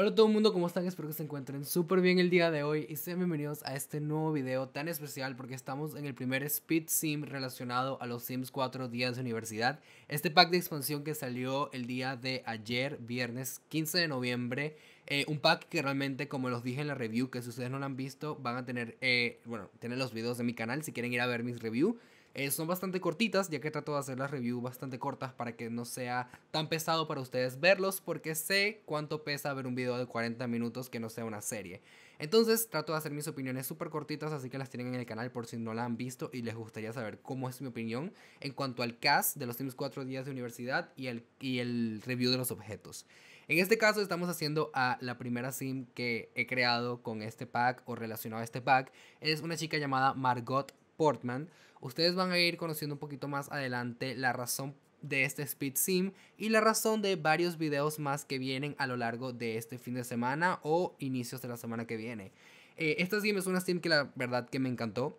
Hola todo el mundo, ¿cómo están? Espero que se encuentren súper bien el día de hoy y sean bienvenidos a este nuevo video tan especial porque estamos en el primer Speed Sim relacionado a los Sims 4 días de universidad. Este pack de expansión que salió el día de ayer, viernes 15 de noviembre, eh, un pack que realmente, como los dije en la review, que si ustedes no lo han visto, van a tener, eh, bueno, tienen los videos de mi canal si quieren ir a ver mis reviews. Eh, son bastante cortitas, ya que trato de hacer las reviews bastante cortas para que no sea tan pesado para ustedes verlos, porque sé cuánto pesa ver un video de 40 minutos que no sea una serie. Entonces trato de hacer mis opiniones súper cortitas, así que las tienen en el canal por si no la han visto y les gustaría saber cómo es mi opinión en cuanto al cast de los Sims 4 días de universidad y el, y el review de los objetos. En este caso estamos haciendo a la primera sim que he creado con este pack o relacionado a este pack. Es una chica llamada Margot Portman, ustedes van a ir conociendo un poquito más adelante la razón de este Speed Sim y la razón de varios videos más que vienen a lo largo de este fin de semana o inicios de la semana que viene. Eh, esta sim es una sim que la verdad que me encantó.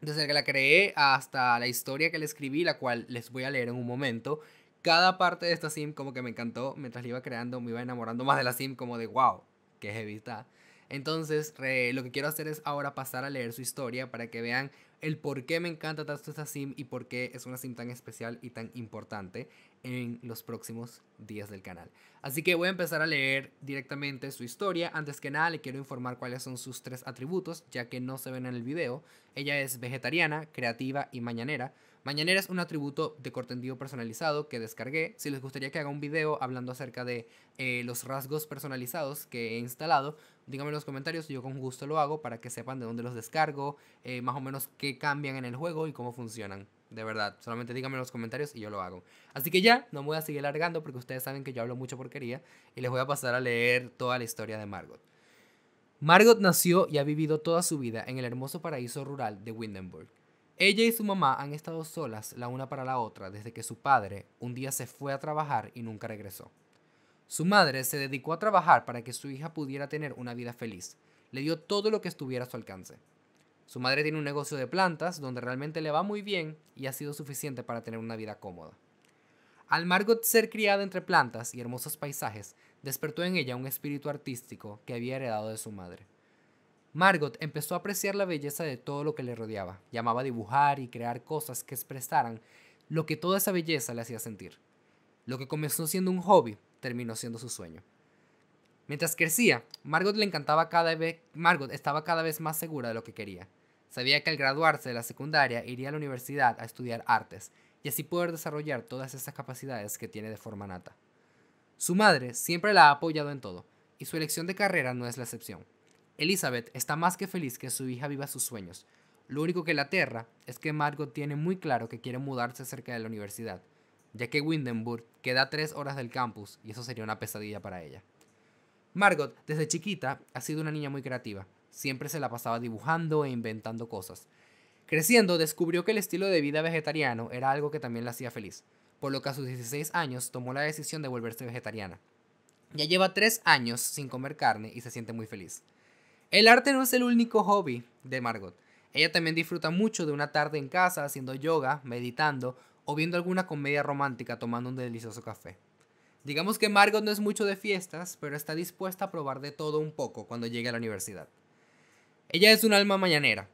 Desde que la creé hasta la historia que le escribí, la cual les voy a leer en un momento. Cada parte de esta sim como que me encantó. Mientras la iba creando me iba enamorando más de la sim como de wow, que heavy está. Entonces, lo que quiero hacer es ahora pasar a leer su historia para que vean el por qué me encanta tanto esta sim y por qué es una sim tan especial y tan importante en los próximos días del canal. Así que voy a empezar a leer directamente su historia. Antes que nada, le quiero informar cuáles son sus tres atributos, ya que no se ven en el video. Ella es vegetariana, creativa y mañanera. Mañanera es un atributo de contenido personalizado que descargué. Si les gustaría que haga un video hablando acerca de eh, los rasgos personalizados que he instalado, díganme en los comentarios, y yo con gusto lo hago para que sepan de dónde los descargo, eh, más o menos qué cambian en el juego y cómo funcionan. De verdad, solamente díganme en los comentarios y yo lo hago. Así que ya, no voy a seguir largando porque ustedes saben que yo hablo mucha porquería y les voy a pasar a leer toda la historia de Margot. Margot nació y ha vivido toda su vida en el hermoso paraíso rural de Windenburg. Ella y su mamá han estado solas la una para la otra desde que su padre un día se fue a trabajar y nunca regresó. Su madre se dedicó a trabajar para que su hija pudiera tener una vida feliz. Le dio todo lo que estuviera a su alcance. Su madre tiene un negocio de plantas donde realmente le va muy bien y ha sido suficiente para tener una vida cómoda. Al Margot ser criada entre plantas y hermosos paisajes, despertó en ella un espíritu artístico que había heredado de su madre. Margot empezó a apreciar la belleza de todo lo que le rodeaba. Llamaba dibujar y crear cosas que expresaran lo que toda esa belleza le hacía sentir. Lo que comenzó siendo un hobby terminó siendo su sueño. Mientras crecía, Margot le encantaba cada vez, Margot estaba cada vez más segura de lo que quería. Sabía que al graduarse de la secundaria iría a la universidad a estudiar artes y así poder desarrollar todas esas capacidades que tiene de forma nata. Su madre siempre la ha apoyado en todo y su elección de carrera no es la excepción. Elizabeth está más que feliz que su hija viva sus sueños. Lo único que la aterra es que Margot tiene muy claro que quiere mudarse cerca de la universidad, ya que Windenburg queda tres horas del campus y eso sería una pesadilla para ella. Margot, desde chiquita, ha sido una niña muy creativa. Siempre se la pasaba dibujando e inventando cosas. Creciendo, descubrió que el estilo de vida vegetariano era algo que también la hacía feliz, por lo que a sus 16 años tomó la decisión de volverse vegetariana. Ya lleva tres años sin comer carne y se siente muy feliz. El arte no es el único hobby de Margot. Ella también disfruta mucho de una tarde en casa haciendo yoga, meditando o viendo alguna comedia romántica tomando un delicioso café. Digamos que Margot no es mucho de fiestas, pero está dispuesta a probar de todo un poco cuando llegue a la universidad. Ella es un alma mañanera.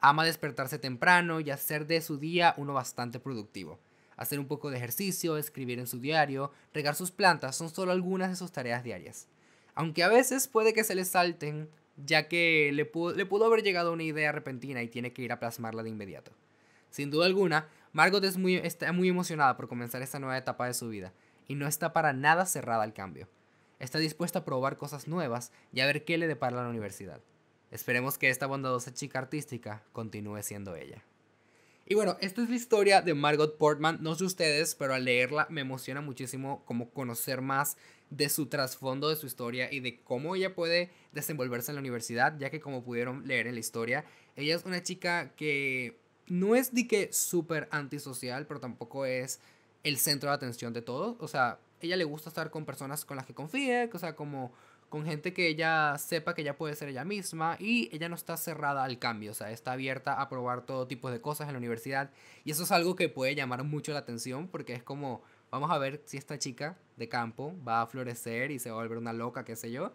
Ama despertarse temprano y hacer de su día uno bastante productivo. Hacer un poco de ejercicio, escribir en su diario, regar sus plantas son solo algunas de sus tareas diarias. Aunque a veces puede que se le salten ya que le pudo, le pudo haber llegado una idea repentina y tiene que ir a plasmarla de inmediato. Sin duda alguna, Margot es muy, está muy emocionada por comenzar esta nueva etapa de su vida y no está para nada cerrada al cambio. Está dispuesta a probar cosas nuevas y a ver qué le depara la universidad. Esperemos que esta bondadosa chica artística continúe siendo ella. Y bueno, esta es la historia de Margot Portman. No sé ustedes, pero al leerla me emociona muchísimo como conocer más de su trasfondo, de su historia y de cómo ella puede desenvolverse en la universidad, ya que como pudieron leer en la historia, ella es una chica que no es de que súper antisocial, pero tampoco es el centro de atención de todos. O sea, ella le gusta estar con personas con las que confíe, o sea, como con gente que ella sepa que ella puede ser ella misma y ella no está cerrada al cambio, o sea, está abierta a probar todo tipo de cosas en la universidad y eso es algo que puede llamar mucho la atención porque es como Vamos a ver si esta chica de campo va a florecer y se va a volver una loca, qué sé yo.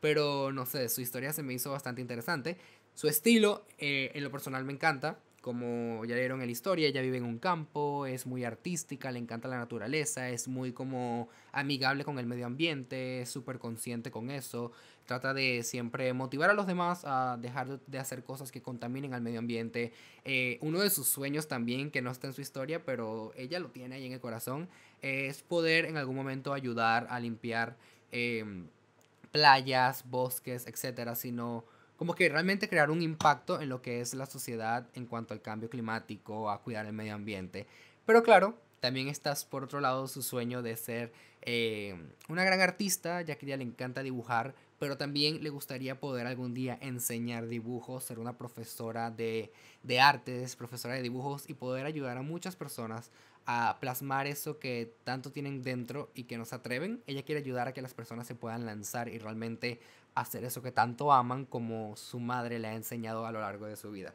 Pero no sé, su historia se me hizo bastante interesante. Su estilo, eh, en lo personal, me encanta. Como ya leyeron en la historia, ella vive en un campo, es muy artística, le encanta la naturaleza, es muy como amigable con el medio ambiente, es súper consciente con eso trata de siempre motivar a los demás a dejar de hacer cosas que contaminen al medio ambiente. Eh, uno de sus sueños también, que no está en su historia, pero ella lo tiene ahí en el corazón, es poder en algún momento ayudar a limpiar em, playas, bosques, etcétera, sino como que realmente crear un impacto en lo que es la sociedad en cuanto al cambio climático, a cuidar el medio ambiente. Pero claro, también estás por otro lado su sueño de ser em, una gran artista, ya que ella le encanta dibujar, pero también le gustaría poder algún día enseñar dibujos, ser una profesora de, artes, profesora de dibujos y poder ayudar a muchas personas a plasmar eso que tanto tienen dentro y que no se atreven. Ella quiere ayudar a que las personas se puedan lanzar y realmente hacer eso que tanto aman como su madre le ha enseñado a lo largo de su vida.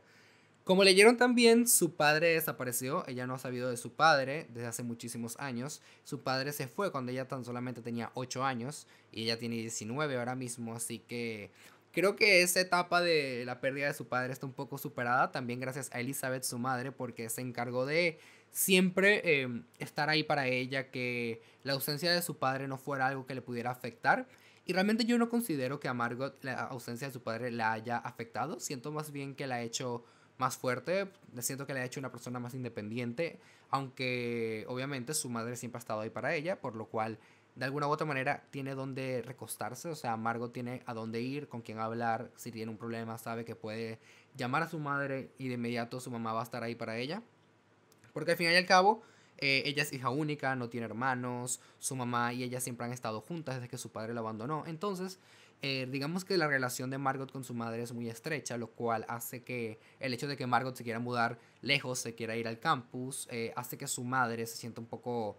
Como leyeron también, su padre desapareció, ella no ha sabido de su padre desde hace muchísimos años. Su padre se fue cuando ella tan solamente tenía 8 años y ella tiene 19 ahora mismo, así que creo que esa etapa de la pérdida de su padre está un poco superada, también gracias a Elizabeth, su madre, porque se encargó de siempre em, estar ahí para ella, que la ausencia de su padre no fuera algo que le pudiera afectar. Y realmente yo no considero que a Margot la ausencia de su padre la haya afectado, siento más bien que la ha hecho más fuerte. Siento que le ha hecho una persona más independiente, aunque obviamente su madre siempre ha estado ahí para ella, por lo cual de alguna u otra manera tiene donde recostarse, o sea, Margo tiene a dónde ir, con quién hablar, si tiene un problema sabe que puede llamar a su madre y de inmediato su mamá va a estar ahí para ella. Porque al fin y al cabo, eh, ella es hija única, no tiene hermanos, su mamá y ella siempre han estado juntas desde que su padre la abandonó. Entonces, eh, digamos que la relación de Margot con su madre es muy estrecha, lo cual hace que el hecho de que Margot se quiera mudar lejos, se quiera ir al campus, eh, hace que su madre se sienta un poco,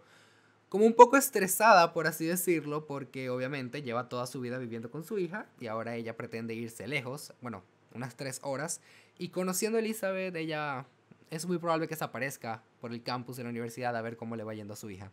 como un poco estresada, por así decirlo, porque obviamente lleva toda su vida viviendo con su hija y ahora ella pretende irse lejos, bueno, unas tres horas, y conociendo a Elizabeth, ella es muy probable que aparezca por el campus de la universidad a ver cómo le va yendo a su hija.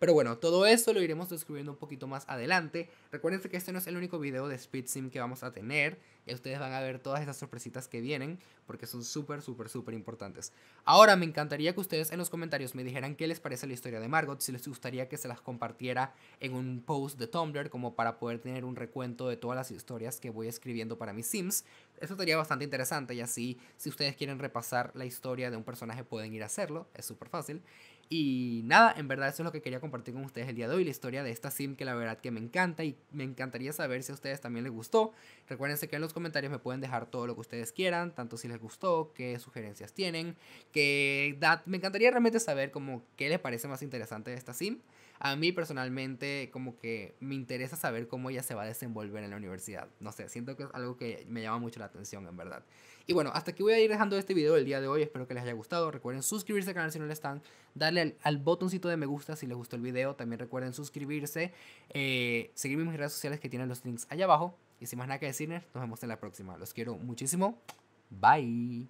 Pero bueno, todo eso lo iremos describiendo un poquito más adelante. Recuerden que este no es el único video de Speed Sim que vamos a tener. Y ustedes van a ver todas esas sorpresitas que vienen porque son súper, súper, súper importantes. Ahora me encantaría que ustedes en los comentarios me dijeran qué les parece la historia de Margot, si les gustaría que se las compartiera en un post de Tumblr como para poder tener un recuento de todas las historias que voy escribiendo para mis Sims. Eso sería bastante interesante y así, si ustedes quieren repasar la historia de un personaje, pueden ir a hacerlo, es súper fácil. Y nada, en verdad eso es lo que quería compartir con ustedes el día de hoy, la historia de esta sim que la verdad que me encanta y me encantaría saber si a ustedes también les gustó. Recuérdense que en los comentarios me pueden dejar todo lo que ustedes quieran, tanto si les gustó, qué sugerencias tienen, que me encantaría realmente saber como qué les parece más interesante de esta sim a mí personalmente como que me interesa saber cómo ella se va a desenvolver en la universidad. No sé, siento que es algo que me llama mucho la atención, en verdad. Y bueno, hasta aquí voy a ir dejando este video el día de hoy. Espero que les haya gustado. Recuerden suscribirse al canal si no lo están. Darle al, botoncito de me gusta si les gustó el video. También recuerden suscribirse. Eh, seguirme en mis redes sociales que tienen los links allá abajo. Y sin más nada que decirles, nos vemos en la próxima. Los quiero muchísimo. Bye.